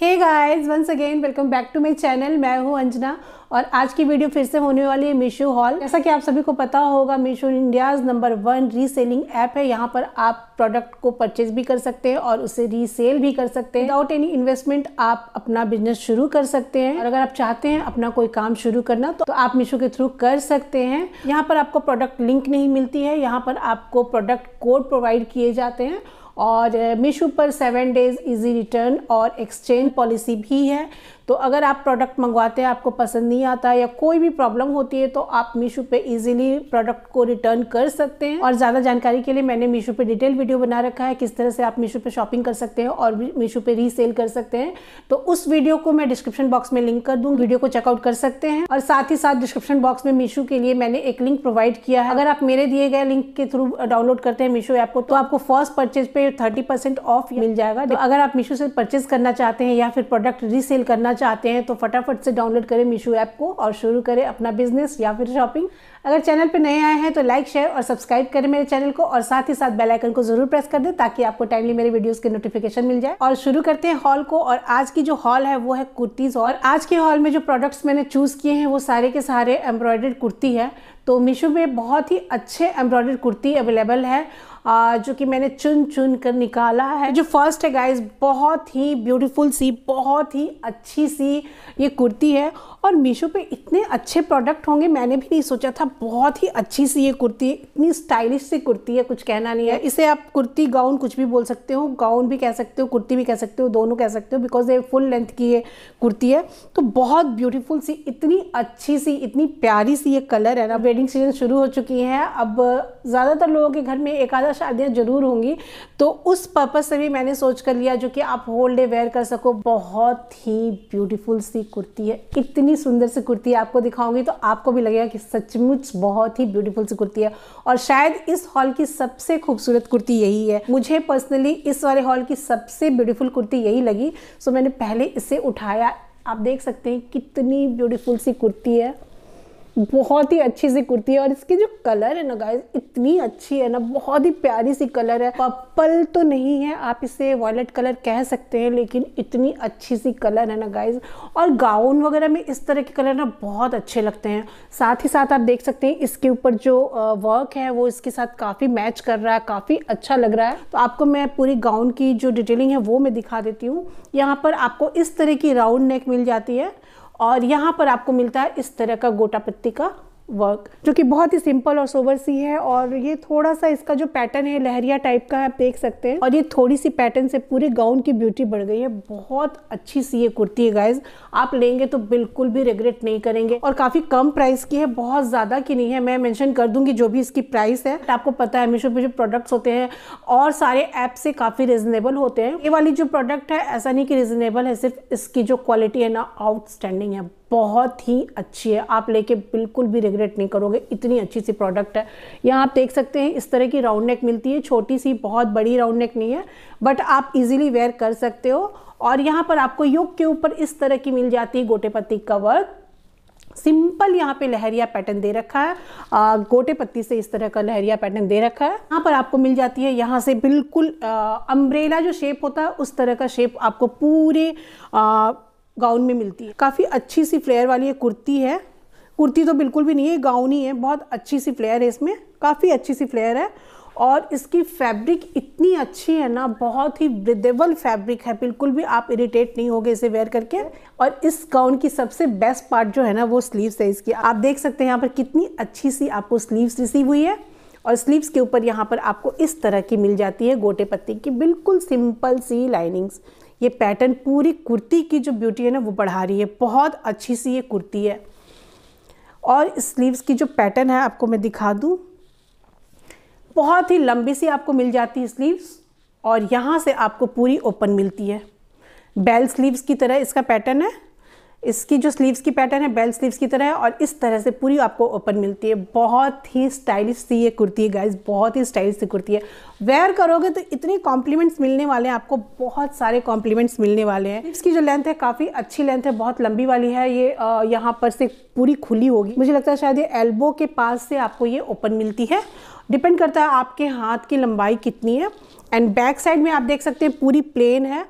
hey guys once again welcome back to my channel मैं हूं अंजना और आज की वीडियो फिर से होने वाली है मीशो हॉल जैसा कि आप सभी को पता होगा Meesho India's number one reselling app है यहाँ पर आप प्रोडक्ट को परचेज भी कर सकते हैं और उसे रीसेल भी कर सकते हैं विदाउट एनी इन्वेस्टमेंट आप अपना बिजनेस शुरू कर सकते हैं और अगर आप चाहते हैं अपना कोई काम शुरू करना तो आप मीशो के थ्रू कर सकते हैं यहाँ पर आपको प्रोडक्ट लिंक नहीं मिलती है यहाँ पर आपको प्रोडक्ट कोड प्रोवाइड किए जाते हैं और मीशो पर सेवन डेज इजी रिटर्न और एक्सचेंज पॉलिसी भी है तो अगर आप प्रोडक्ट मंगवाते हैं आपको पसंद नहीं आता या कोई भी प्रॉब्लम होती है तो आप मीशो पे इजीली प्रोडक्ट को रिटर्न कर सकते हैं और ज़्यादा जानकारी के लिए मैंने मीशो पे डिटेल वीडियो बना रखा है किस तरह से आप मीशो पे शॉपिंग कर सकते हैं और मीशो पे रीसेल कर सकते हैं तो उस वीडियो को मैं डिस्क्रिप्शन बॉक्स में लिंक कर दूँ वीडियो को चेकआउट कर सकते हैं और साथ ही साथ डिस्क्रिप्शन बॉक्स में मीशो के लिए मैंने एक लिंक प्रोवाइड किया है अगर आप मेरे दिए गए लिंक के थ्रू डाउनलोड करते हैं मीशो ऐप को तो आपको फर्स्ट परचेज पे थर्टी ऑफ मिल जाएगा तो अगर आप मीशो से परचेज करना चाहते हैं या फिर प्रोडक्ट रीसेल करना चाहते हैं तो फटाफट से डाउनलोड करें मीशो ऐप को और शुरू करें अपना बिजनेस या फिर शॉपिंग अगर चैनल पर नए आए हैं तो लाइक शेयर और सब्सक्राइब करें मेरे चैनल को और साथ ही साथ बेल आइकन को जरूर प्रेस कर दें ताकि आपको टाइमली मेरे वीडियोस के नोटिफिकेशन मिल जाए और शुरू करते हैं हॉल को और आज की जो हॉल है वो है कुर्तीज और आज के हॉल में जो प्रोडक्ट्स मैंने चूज किए हैं वो सारे के सारे एम्ब्रॉयडर्ड कुर्ती है तो मीशो में बहुत ही अच्छे एम्ब्रॉयडर्ड कुर्ती अवेलेबल है जो कि मैंने चुन चुन कर निकाला है जो फर्स्ट है गाइज बहुत ही ब्यूटीफुल सी बहुत ही अच्छी सी ये कुर्ती है और मीशो पे इतने अच्छे प्रोडक्ट होंगे मैंने भी नहीं सोचा था बहुत ही अच्छी सी ये कुर्ती है इतनी स्टाइलिश सी कुर्ती है कुछ कहना नहीं है इसे आप कुर्ती गाउन कुछ भी बोल सकते हो गाउन भी कह सकते हो कुर्ती भी कह सकते हो दोनों कह सकते हो बिकॉज ये फुल लेंथ की ये कुर्ती है तो बहुत ब्यूटीफुल सी इतनी अच्छी सी इतनी प्यारी सी ये कलर है ना वेडिंग सीजन शुरू हो चुकी है अब ज़्यादातर लोगों के घर में एक आधा शादियां ज़रूर होंगी तो उस पर्पज़ से भी मैंने सोच कर लिया जो कि आप होल डे वेयर कर सको बहुत ही ब्यूटीफुल सी कुर्ती है इतनी सुंदर सी कुर्ती आपको दिखाऊंगी तो आपको भी लगेगा कि सचमुच बहुत ही ब्यूटीफुल सी कुर्ती है और शायद इस हॉल की सबसे खूबसूरत कुर्ती यही है मुझे पर्सनली इस वाले हॉल की सबसे ब्यूटीफुल कुर्ती यही लगी सो मैंने पहले इसे उठाया आप देख सकते हैं कितनी ब्यूटीफुल सी कुर्ती है बहुत ही अच्छी सी कुर्ती है और इसकी जो कलर है ना गाइस इतनी अच्छी है ना बहुत ही प्यारी सी कलर है पर्पल तो नहीं है आप इसे वॉयलेट कलर कह सकते हैं लेकिन इतनी अच्छी सी कलर है ना गाइज और गाउन वगैरह में इस तरह के कलर ना बहुत अच्छे लगते हैं साथ ही साथ आप देख सकते हैं इसके ऊपर जो वर्क है वो इसके साथ काफ़ी मैच कर रहा है काफ़ी अच्छा लग रहा है तो आपको मैं पूरी गाउन की जो डिटेलिंग है वो मैं दिखा देती हूँ यहाँ पर आपको इस तरह की राउंड नेक मिल जाती है और यहाँ पर आपको मिलता है इस तरह का गोटा पत्ती का वर्क जो कि बहुत ही सिंपल और सोबर सी है और ये थोड़ा सा इसका जो पैटर्न है लहरिया टाइप का आप देख सकते हैं और ये थोड़ी सी पैटर्न से पूरे गाउन की ब्यूटी बढ़ गई है बहुत अच्छी सी ये कुर्ती है गाइज आप लेंगे तो बिल्कुल भी रिग्रेट नहीं करेंगे और काफी कम प्राइस की है बहुत ज्यादा की नहीं है मैं मैंशन कर दूंगी जो भी इसकी प्राइस है आपको पता है मीशो पे जो प्रोडक्ट्स होते हैं और सारे ऐप से काफी रिजनेबल होते हैं ये वाली जो प्रोडक्ट है ऐसा नहीं कि रिजनेबल है सिर्फ इसकी जो क्वालिटी है ना आउटस्टैंडिंग है बहुत ही अच्छी है आप लेके बिल्कुल भी रिग्रेट नहीं करोगे इतनी अच्छी सी प्रोडक्ट है यहाँ आप देख सकते हैं इस तरह की राउंड नेक मिलती है छोटी सी बहुत बड़ी राउंड नेक नहीं है बट आप इजीली वेयर कर सकते हो और यहाँ पर आपको योग के ऊपर इस तरह की मिल जाती है गोटे पत्ती का वर्क सिंपल यहाँ पे लहरिया पैटर्न दे रखा है आ, गोटे पत्ती से इस तरह का लहरिया पैटर्न दे रखा है यहाँ पर आपको मिल जाती है यहाँ से बिल्कुल अम्ब्रेला जो शेप होता है उस तरह का शेप आपको पूरे आ, गाउन में मिलती है काफ़ी अच्छी सी फ्लेयर वाली ये कुर्ती है कुर्ती तो बिल्कुल भी नहीं है गाउन ही है बहुत अच्छी सी फ्लेयर है इसमें काफ़ी अच्छी सी फ्लेयर है और इसकी फैब्रिक इतनी अच्छी है ना बहुत ही ब्रिदेबल फैब्रिक है बिल्कुल भी आप इरिटेट नहीं होगे इसे वेयर करके और इस गाउन की सबसे बेस्ट पार्ट जो है ना वो स्लीव्स है इसकी आप देख सकते हैं यहाँ पर कितनी अच्छी सी आपको स्लीव्स रिसीव हुई है और स्लीव्स के ऊपर यहाँ पर आपको इस तरह की मिल जाती है गोटे पत्ती की बिल्कुल सिंपल सी लाइनिंग्स ये पैटर्न पूरी कुर्ती की जो ब्यूटी है ना वो बढ़ा रही है बहुत अच्छी सी ये कुर्ती है और स्लीव्स की जो पैटर्न है आपको मैं दिखा दूँ बहुत ही लंबी सी आपको मिल जाती है स्लीव्स और यहाँ से आपको पूरी ओपन मिलती है बेल स्लीव्स की तरह इसका पैटर्न है इसकी जो स्लीव्स की पैटर्न है बेल स्लीव्स की तरह है और इस तरह से पूरी आपको ओपन मिलती है बहुत ही स्टाइलिश सी ये कुर्ती है गाइज बहुत ही स्टाइलिश सी कुर्ती है वेयर करोगे तो इतने कॉम्प्लीमेंट्स मिलने वाले हैं आपको बहुत सारे कॉम्प्लीमेंट्स मिलने वाले हैं इसकी जो लेंथ है काफ़ी अच्छी लेंथ है बहुत लंबी वाली है ये यहाँ पर से पूरी खुली होगी मुझे लगता है शायद ये एल्बो के पास से आपको ये ओपन मिलती है डिपेंड करता है आपके हाथ की लंबाई कितनी है एंड बैक साइड में आप देख सकते हैं पूरी प्लेन है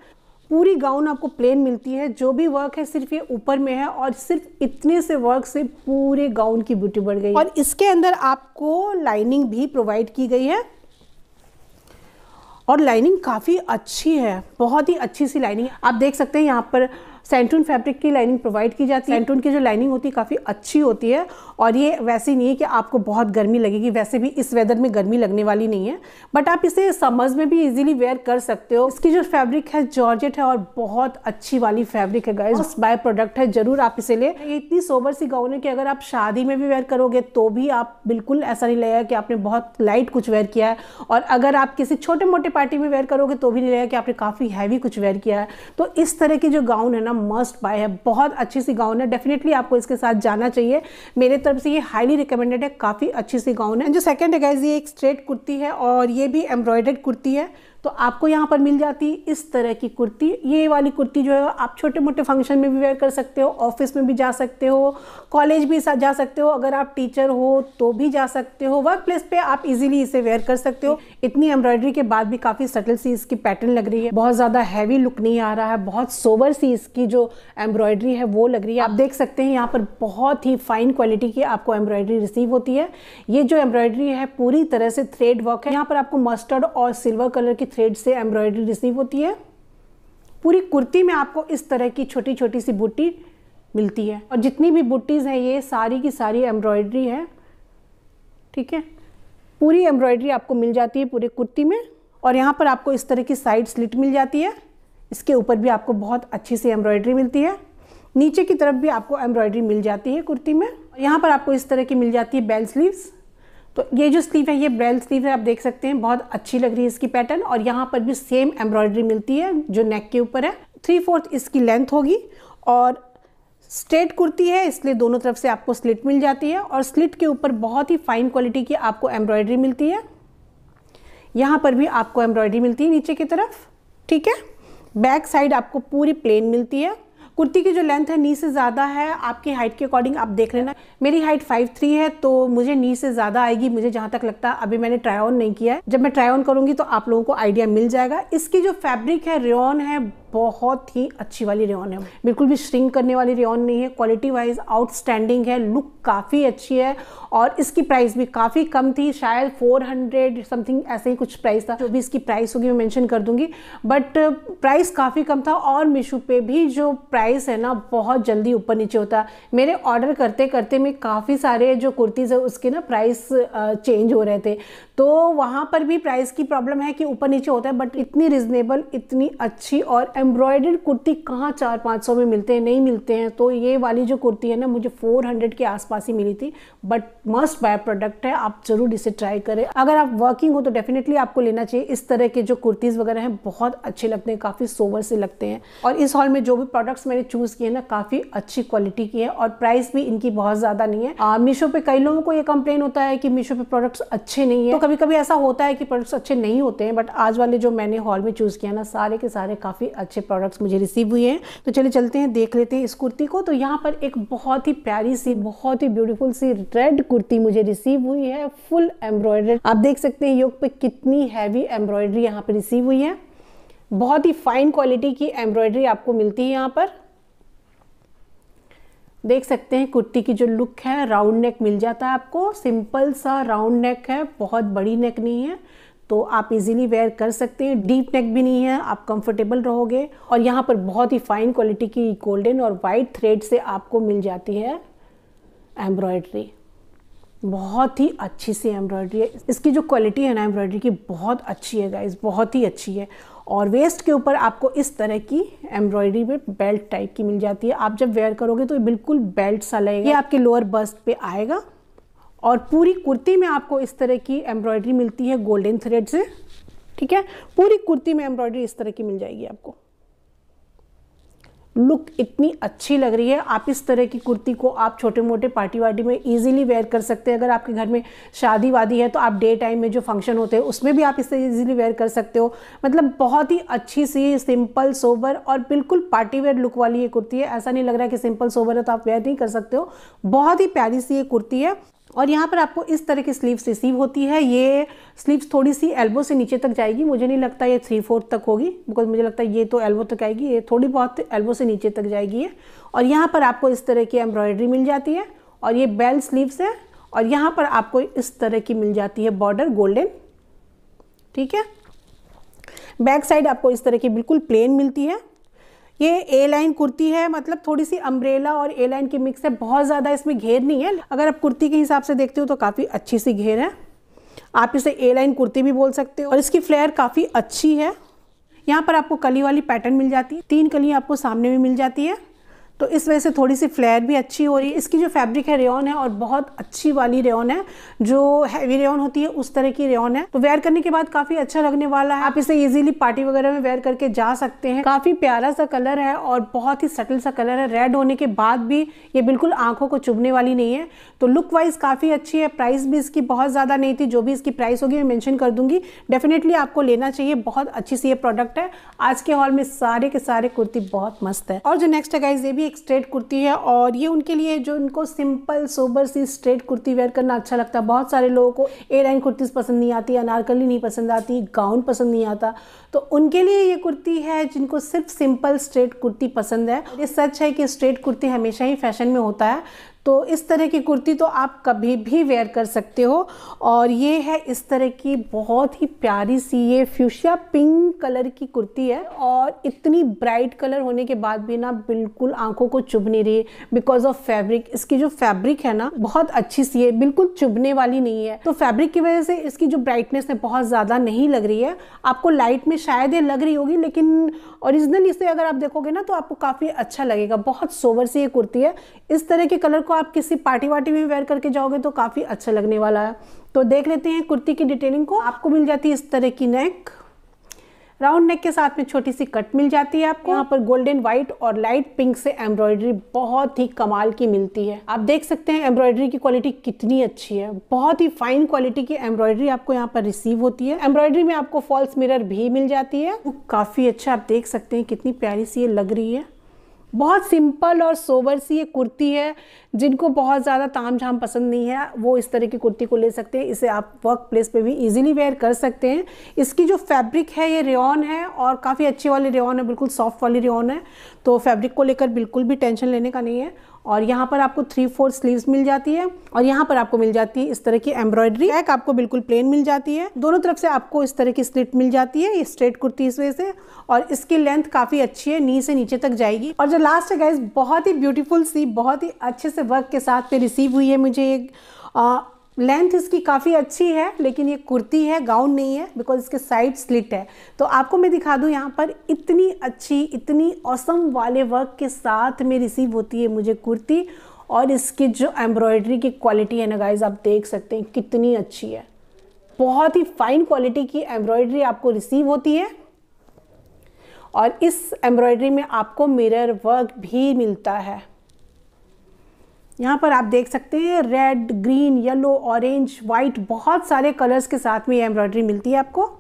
पूरी गाउन आपको प्लेन मिलती है जो भी वर्क है सिर्फ ये ऊपर में है और सिर्फ इतने से वर्क से पूरे गाउन की ब्यूटी बढ़ गई और इसके अंदर आपको लाइनिंग भी प्रोवाइड की गई है और लाइनिंग काफ़ी अच्छी है बहुत ही अच्छी सी लाइनिंग आप देख सकते हैं यहाँ पर सेंटून फैब्रिक की लाइनिंग प्रोवाइड की जाती है सेंटून की जो लाइनिंग होती है काफ़ी अच्छी होती है और ये वैसी नहीं है कि आपको बहुत गर्मी लगेगी वैसे भी इस वेदर में गर्मी लगने वाली नहीं है बट आप इसे समर्स में भी इजीली वेयर कर सकते हो इसकी जो फैब्रिक है जॉर्जेट है और बहुत अच्छी वाली फैब्रिक है गाइस बाय प्रोडक्ट है जरूर आप इसे ले ये इतनी सोबर सी गाउन है कि अगर आप शादी में भी वेयर करोगे तो भी आप बिल्कुल ऐसा नहीं लगेगा कि आपने बहुत लाइट कुछ वेयर किया है और अगर आप किसी छोटे मोटे पार्टी में वेयर करोगे तो भी नहीं लगेगा कि आपने काफ़ी हैवी कुछ वेयर किया है तो इस तरह की जो गाउन है ना मस्ट बाय है बहुत अच्छी सी गाउन है डेफिनेटली आपको इसके साथ जाना चाहिए मेरे तरफ से ये हाईली रिकमेंडेड है काफ़ी अच्छी सी गाउन है जो सेकेंड है गाइज ये एक स्ट्रेट कुर्ती है और ये भी एम्ब्रॉयडर्ड कुर्ती है तो आपको यहाँ पर मिल जाती है इस तरह की कुर्ती ये वाली कुर्ती जो है आप छोटे मोटे फंक्शन में भी वेयर कर सकते हो ऑफिस में भी जा सकते हो कॉलेज भी जा सकते हो अगर आप टीचर हो तो भी जा सकते हो वर्क प्लेस पर आप इजीली इसे वेयर कर सकते हो इतनी एम्ब्रॉयडरी के बाद भी काफ़ी सटल सी इसकी पैटर्न लग रही है बहुत ज़्यादा हैवी लुक नहीं आ रहा है बहुत सोवर सी इसकी जो एम्ब्रॉयडरी है वो लग रही है आप देख सकते हैं यहाँ पर बहुत ही फाइन क्वालिटी की आपको एम्ब्रॉयडरी रिसीव होती है ये जो एम्ब्रॉयडरी है पूरी तरह से थ्रेड वर्क है यहाँ पर आपको मस्टर्ड और सिल्वर कलर की थ्रेड से एम्ब्रॉयडरी रिसीव होती है पूरी कुर्ती में आपको इस तरह की छोटी छोटी सी बूटी मिलती है और जितनी भी बुट्टीज़ हैं ये सारी की सारी एम्ब्रॉयड्री है ठीक है पूरी एम्ब्रॉयड्री आपको मिल जाती है पूरे कुर्ती में और यहाँ पर आपको इस तरह की साइड स्लिट मिल जाती है इसके ऊपर भी आपको बहुत अच्छी सी एम्ब्रॉयड्री मिलती है नीचे की तरफ भी आपको एम्ब्रॉयड्री मिल जाती है कुर्ती में यहाँ पर आपको इस तरह की मिल जाती है बेल स्लीव्स तो ये जो स्लीव है ये ब्रेल स्लीव है आप देख सकते हैं बहुत अच्छी लग रही है इसकी पैटर्न और यहाँ पर भी सेम एम्ब्रॉयडरी मिलती है जो नेक के ऊपर है थ्री फोर्थ इसकी लेंथ होगी और स्ट्रेट कुर्ती है इसलिए दोनों तरफ से आपको स्लिट मिल जाती है और स्लिट के ऊपर बहुत ही फाइन क्वालिटी की आपको एम्ब्रॉयडरी मिलती है यहाँ पर भी आपको एम्ब्रॉयडरी मिलती है नीचे की तरफ ठीक है बैक साइड आपको पूरी प्लेन मिलती है कुर्ती की जो लेंथ है नी से ज़्यादा है आपकी हाइट के अकॉर्डिंग आप देख लेना मेरी हाइट फाइव थ्री है तो मुझे नी से ज़्यादा आएगी मुझे जहाँ तक लगता है अभी मैंने ट्राई ऑन नहीं किया है जब मैं ट्राई ऑन करूँगी तो आप लोगों को आइडिया मिल जाएगा इसकी जो फैब्रिक है रेन है बहुत ही अच्छी वाली रेन है बिल्कुल भी श्रिंक करने वाली रेन नहीं है क्वालिटी वाइज आउटस्टैंडिंग है लुक काफ़ी अच्छी है और इसकी प्राइस भी काफ़ी कम थी शायद 400 समथिंग ऐसे ही कुछ प्राइस था जो भी इसकी प्राइस होगी मैं मेंशन कर दूंगी बट प्राइस काफ़ी कम था और मीशो पे भी जो प्राइस है ना बहुत जल्दी ऊपर नीचे होता है मेरे ऑर्डर करते करते में काफ़ी सारे जो कुर्तीज़ है उसके ना प्राइस चेंज हो रहे थे तो वहाँ पर भी प्राइस की प्रॉब्लम है कि ऊपर नीचे होता है बट इतनी रिजनेबल इतनी अच्छी और एम्ब्रॉयडर्ड कुर्ती कहाँ चार पाँच सौ में मिलते हैं नहीं मिलते हैं तो ये वाली जो कुर्ती है ना मुझे फोर हंड्रेड के आसपास ही मिली थी बट मस्ट बाय प्रोडक्ट है आप ज़रूर इसे ट्राई करें अगर आप वर्किंग हो तो डेफिनेटली आपको लेना चाहिए इस तरह के जो कुर्तीज़ वगैरह हैं बहुत अच्छे लगते हैं काफ़ी सोवर से लगते हैं और इस हॉल में जो भी प्रोडक्ट्स मैंने चूज़ किए ना काफ़ी अच्छी क्वालिटी की है और प्राइस भी इनकी बहुत ज़्यादा नहीं है मीशो पर कई लोगों को ये कंप्लेन होता है कि मीशो पर प्रोडक्ट्स अच्छे नहीं है तो कभी कभी ऐसा होता है कि प्रोडक्ट्स अच्छे नहीं होते हैं बट आज वाले जो मैंने हॉल में चूज़ किया ना सारे के सारे काफ़ी अच्छे प्रोडक्ट्स मुझे रिसीव हुए हैं तो चलिए चलते हैं देख लेते हैं इस कुर्ती को तो यहाँ पर एक बहुत ही प्यारी सी बहुत ही ब्यूटीफुल सी रेड कुर्ती मुझे रिसीव हुई है फुल एम्ब्रॉयडर आप देख सकते हैं योग पर कितनी हैवी एम्ब्रॉयडरी यहाँ पर रिसीव हुई है बहुत ही फाइन क्वालिटी की एम्ब्रॉयडरी आपको मिलती है यहाँ पर देख सकते हैं कुर्ती की जो लुक है राउंड नेक मिल जाता है आपको सिंपल सा राउंड नेक है बहुत बड़ी नेक नहीं है तो आप इजीली वेयर कर सकते हैं डीप नेक भी नहीं है आप कंफर्टेबल रहोगे और यहाँ पर बहुत ही फाइन क्वालिटी की गोल्डन और वाइट थ्रेड से आपको मिल जाती है एम्ब्रॉयड्री बहुत ही अच्छी सी एम्ब्रॉयड्री है इसकी जो क्वालिटी है ना एम्ब्रॉयड्री की बहुत अच्छी है गाइज बहुत ही अच्छी है और वेस्ट के ऊपर आपको इस तरह की एम्ब्रॉयडरी में बेल्ट टाइप की मिल जाती है आप जब वेयर करोगे तो बिल्कुल बेल्ट सा लगेगा ये आपके लोअर बस्ट पे आएगा और पूरी कुर्ती में आपको इस तरह की एम्ब्रॉयडरी मिलती है गोल्डन थ्रेड से ठीक है पूरी कुर्ती में एम्ब्रॉयडरी इस तरह की मिल जाएगी आपको लुक इतनी अच्छी लग रही है आप इस तरह की कुर्ती को आप छोटे मोटे पार्टी वार्टी में ईजिली वेयर कर सकते हैं अगर आपके घर में शादी वादी है तो आप डे टाइम में जो फंक्शन होते हैं उसमें भी आप इसे इजीली वेयर कर सकते हो मतलब बहुत ही अच्छी सी सिंपल सोवर और बिल्कुल पार्टी वेयर लुक वाली ये कुर्ती है ऐसा नहीं लग रहा है कि सिंपल सोवर है तो आप वेयर नहीं कर सकते हो बहुत ही प्यारी सी ये कुर्ती है और यहाँ पर आपको इस तरह की स्लीव्स रिसीव होती है ये स्लीव्स थोड़ी सी एल्बो से नीचे तक जाएगी मुझे नहीं लगता ये थ्री फोर्थ तक होगी बिकॉज मुझे लगता है ये तो एल्बो तक आएगी ये थोड़ी बहुत एल्बो से नीचे तक जाएगी है और यहाँ पर आपको इस तरह की एम्ब्रॉयडरी मिल जाती है और ये बेल स्लीव्स है और यहाँ पर आपको इस तरह की मिल जाती है बॉर्डर गोल्डन ठीक है बैक साइड आपको इस तरह की बिल्कुल प्लेन मिलती है ये ए लाइन कुर्ती है मतलब थोड़ी सी अम्ब्रेला और ए लाइन की मिक्स है बहुत ज़्यादा इसमें घेर नहीं है अगर आप कुर्ती के हिसाब से देखते हो तो काफ़ी अच्छी सी घेर है आप इसे ए लाइन कुर्ती भी बोल सकते हो और इसकी फ्लेयर काफ़ी अच्छी है यहाँ पर आपको कली वाली पैटर्न मिल जाती है तीन कली आपको सामने में मिल जाती है तो इस वजह से थोड़ी सी फ्लेयर भी अच्छी हो रही है इसकी जो फैब्रिक है रेन है और बहुत अच्छी वाली रेन है जो हैवी रेन होती है उस तरह की रेन है तो वेयर करने के बाद काफी अच्छा लगने वाला है आप इसे इजीली पार्टी वगैरह में वेयर करके जा सकते हैं काफी प्यारा सा कलर है और बहुत ही सटल सा कलर है रेड होने के बाद भी ये बिल्कुल आंखों को चुभने वाली नहीं है तो लुक वाइज काफी अच्छी है प्राइस भी इसकी बहुत ज्यादा नहीं थी जो भी इसकी प्राइस होगी मैं मैंशन कर दूंगी डेफिनेटली आपको लेना चाहिए बहुत अच्छी सी ये प्रोडक्ट है आज के हॉल में सारे के सारे कुर्ती बहुत मस्त है और जो नेक्स्ट है गाइज ये भी एक स्ट्रेट कुर्ती है और ये उनके लिए जो इनको सिंपल सोबर सी स्ट्रेट कुर्ती वेयर करना अच्छा लगता है बहुत सारे लोगों को ए लाइन कुर्तीज़ पसंद नहीं आती अनारकली नहीं पसंद आती गाउन पसंद नहीं आता तो उनके लिए ये कुर्ती है जिनको सिर्फ सिंपल स्ट्रेट कुर्ती पसंद है ये सच है कि स्ट्रेट कुर्ती हमेशा ही फैशन में होता है तो इस तरह की कुर्ती तो आप कभी भी वेयर कर सकते हो और ये है इस तरह की बहुत ही प्यारी सी ये फ्यूशिया पिंक कलर की कुर्ती है और इतनी ब्राइट कलर होने के बाद भी ना बिल्कुल आंखों को चुभ नहीं रही बिकॉज ऑफ फैब्रिक इसकी जो फैब्रिक है ना बहुत अच्छी सी है बिल्कुल चुभने वाली नहीं है तो फैब्रिक की वजह से इसकी जो ब्राइटनेस है बहुत ज़्यादा नहीं लग रही है आपको लाइट में शायद ये लग रही होगी लेकिन ओरिजिनल इसे अगर आप देखोगे ना तो आपको काफ़ी अच्छा लगेगा बहुत सोवर सी ये कुर्ती है इस तरह के कलर को आप किसी पार्टी वार्टी में वेयर करके जाओगे तो काफ़ी अच्छा लगने वाला है तो देख लेते हैं कुर्ती की डिटेलिंग को आपको मिल जाती है इस तरह की नेक राउंड नेक के साथ में छोटी सी कट मिल जाती है आपको यहाँ पर गोल्डन व्हाइट और लाइट पिंक से एम्ब्रॉयडरी बहुत ही कमाल की मिलती है आप देख सकते हैं एम्ब्रॉयडरी की क्वालिटी कितनी अच्छी है बहुत ही फाइन क्वालिटी की एम्ब्रॉयडरी आपको यहाँ पर रिसीव होती है एम्ब्रॉयडरी में आपको फॉल्स मिरर भी मिल जाती है काफी अच्छा आप देख सकते हैं कितनी प्यारी सी ये लग रही है बहुत सिंपल और सोबर सी ये कुर्ती है जिनको बहुत ज़्यादा ताम झाम पसंद नहीं है वो इस तरह की कुर्ती को ले सकते हैं इसे आप वर्क प्लेस पर भी इजीली वेयर कर सकते हैं इसकी जो फैब्रिक है ये रेन है और काफ़ी अच्छी वाली रेन है बिल्कुल सॉफ्ट वाली रेन है तो फैब्रिक को लेकर बिल्कुल भी टेंशन लेने का नहीं है और यहाँ पर आपको थ्री फोर स्लीव्स मिल जाती है और यहाँ पर आपको मिल जाती है इस तरह की एम्ब्रॉयडरी बैक आपको बिल्कुल प्लेन मिल जाती है दोनों तरफ से आपको इस तरह की स्लिट मिल जाती है ये स्ट्रेट कुर्ती इस वजह से और इसकी लेंथ काफ़ी अच्छी है नी से नीचे तक जाएगी और जो लास्ट है गाइज बहुत ही ब्यूटीफुल सी बहुत ही अच्छे से वर्क के साथ पे रिसीव हुई है मुझे ये लेंथ इसकी काफ़ी अच्छी है लेकिन ये कुर्ती है गाउन नहीं है बिकॉज इसके साइड स्लिट है तो आपको मैं दिखा दूँ यहाँ पर इतनी अच्छी इतनी औसम वाले वर्क के साथ में रिसीव होती है मुझे कुर्ती और इसकी जो एम्ब्रॉयडरी की क्वालिटी है ना गाइज आप देख सकते हैं कितनी अच्छी है बहुत ही फाइन क्वालिटी की एम्ब्रॉयडरी आपको रिसीव होती है और इस एम्ब्रॉयडरी में आपको मिरर वर्क भी मिलता है यहाँ पर आप देख सकते हैं red green yellow orange white बहुत सारे कलर्स के साथ में ये एम्ब्रॉयडरी मिलती है आपको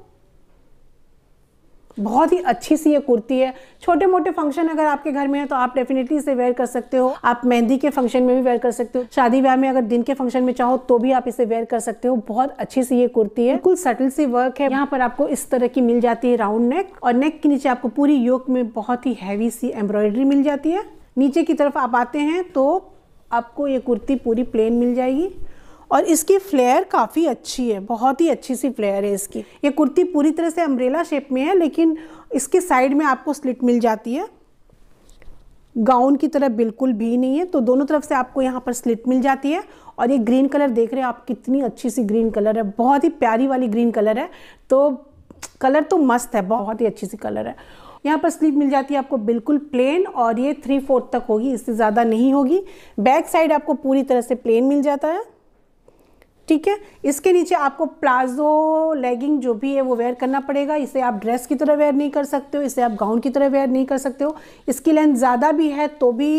बहुत ही अच्छी सी ये कुर्ती है छोटे मोटे फंक्शन अगर आपके घर में है तो आप डेफिनेटली इसे वेयर कर सकते हो आप मेहंदी के फंक्शन में भी वेयर कर सकते हो शादी ब्याह में अगर दिन के फंक्शन में चाहो तो भी आप इसे वेयर कर सकते हो बहुत अच्छी सी ये कुर्ती है बिल्कुल सटल सी वर्क है यहाँ पर आपको इस तरह की मिल जाती है राउंड नेक और नेक के नीचे आपको पूरी योग में बहुत ही हैवी सी एम्ब्रॉयडरी मिल जाती है नीचे की तरफ आप आते हैं तो आपको ये कुर्ती पूरी प्लेन मिल जाएगी और इसकी फ्लेयर काफ़ी अच्छी है बहुत ही अच्छी सी फ्लेयर है इसकी ये कुर्ती पूरी तरह से अम्ब्रेला शेप में है लेकिन इसके साइड में आपको स्लिट मिल जाती है गाउन की तरह बिल्कुल भी नहीं है तो दोनों तरफ से आपको यहाँ पर स्लिट मिल जाती है और ये ग्रीन कलर देख रहे हैं आप कितनी अच्छी सी ग्रीन कलर है बहुत ही प्यारी वाली ग्रीन कलर है तो कलर तो मस्त है बहुत ही अच्छी सी कलर है यहाँ पर स्लीव मिल जाती है आपको बिल्कुल प्लेन और ये थ्री फोर्थ तक होगी इससे ज़्यादा नहीं होगी बैक साइड आपको पूरी तरह से प्लेन मिल जाता है ठीक है इसके नीचे आपको प्लाजो लेगिंग जो भी है वो वेयर करना पड़ेगा इसे आप ड्रेस की तरह वेयर नहीं कर सकते हो इसे आप गाउन की तरह वेयर नहीं कर सकते हो इसकी लेंथ ज़्यादा भी है तो भी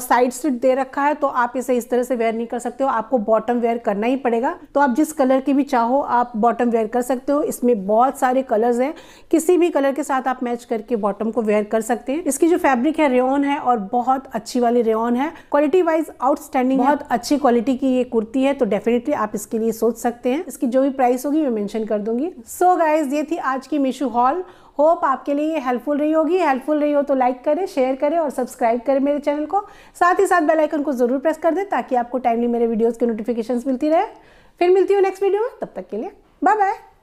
साइड स्लिट दे रखा है तो आप इसे इस तरह से वेयर नहीं कर सकते हो आपको बॉटम वेयर करना ही पड़ेगा तो आप जिस कलर की भी चाहो आप बॉटम वेयर कर सकते हो इसमें बहुत सारे कलर्स हैं किसी भी कलर के साथ आप मैच करके बॉटम को वेयर कर सकते हैं इसकी जो फैब्रिक है रेन है और बहुत अच्छी वाली रेन है क्वालिटी वाइज आउटस्टैंडिंग बहुत अच्छी क्वालिटी की ये कुर्ती है तो डेफिनेटली आप इसके लिए सोच सकते हैं इसकी जो भी प्राइस होगी मैं मैंशन कर दूंगी सो so गाइज ये थी आज की मीशू हॉल होप आपके लिए ये हेल्पफुल रही होगी हेल्पफुल रही हो तो लाइक करें शेयर करें और सब्सक्राइब करें मेरे चैनल को साथ ही साथ बेल आइकन को ज़रूर प्रेस कर दें ताकि आपको टाइमली मेरे वीडियोज़ की नोटिफिकेशन मिलती रहे फिर मिलती हूँ नेक्स्ट वीडियो में तब तक के लिए बाय बाय